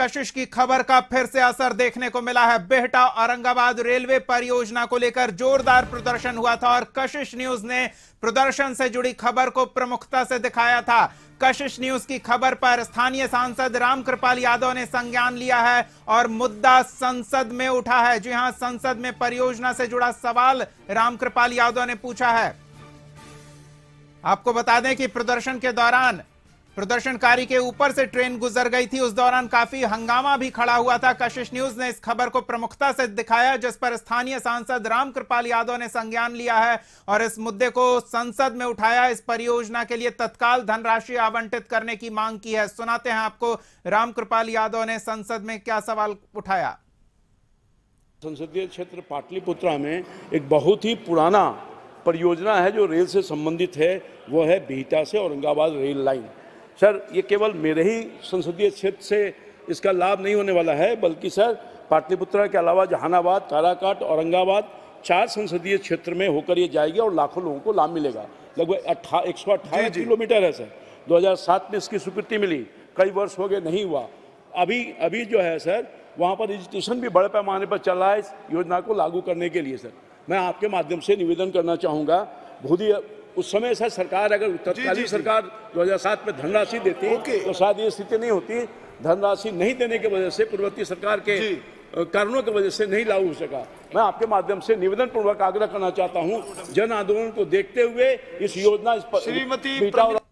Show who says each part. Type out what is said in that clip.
Speaker 1: कशिश की खबर का फिर से असर देखने को मिला है बेहटा औरंगाबाद रेलवे परियोजना को लेकर जोरदार प्रदर्शन हुआ था और कशिश न्यूज ने प्रदर्शन से जुड़ी खबर को प्रमुखता से दिखाया था कशिश न्यूज की खबर पर स्थानीय सांसद रामकृपाल यादव ने संज्ञान लिया है और मुद्दा संसद में उठा है जी हां संसद में परियोजना से जुड़ा सवाल रामकृपाल यादव ने पूछा है आपको बता दें कि प्रदर्शन के दौरान प्रदर्शनकारी के ऊपर से ट्रेन गुजर गई थी उस दौरान काफी हंगामा भी खड़ा हुआ था कशिश न्यूज ने इस खबर को प्रमुखता से दिखाया जिस पर स्थानीय सांसद रामकृपाल यादव ने संज्ञान लिया है और इस मुद्दे को संसद में उठाया इस परियोजना के लिए तत्काल धनराशि आवंटित करने की मांग की है सुनाते हैं आपको रामकृपाल यादव ने संसद में क्या सवाल उठाया
Speaker 2: संसदीय क्षेत्र पाटलिपुत्रा में एक बहुत ही पुराना परियोजना है जो रेल से संबंधित है वो है बीटा से औरंगाबाद रेल लाइन सर ये केवल मेरे ही संसदीय क्षेत्र से इसका लाभ नहीं होने वाला है बल्कि सर पाटलिपुत्रा के अलावा जहानाबाद ताराकाट औरंगाबाद चार संसदीय क्षेत्र में होकर ये जाएगी और लाखों लोगों को लाभ मिलेगा लगभग अट्ठा एक सौ अट्ठाईस किलोमीटर है सर 2007 में इसकी स्वीकृति मिली कई वर्ष हो गए नहीं हुआ अभी अभी जो है सर वहाँ पर रजिस्ट्रेशन भी बड़े पैमाने पर चल रहा है इस योजना को लागू करने के लिए सर मैं आपके माध्यम से निवेदन करना चाहूँगा भूदी उस समय से सरकार अगर तत्कालीन सरकार 2007 में धनराशि देती तो शायद ये स्थिति नहीं होती धनराशि नहीं देने की वजह से पूर्ववर्ती सरकार के कारणों की वजह से नहीं लागू हो सका मैं आपके माध्यम से निवेदन पूर्वक आग्रह करना चाहता हूँ जन आंदोलन को देखते हुए इस योजना श्रीमती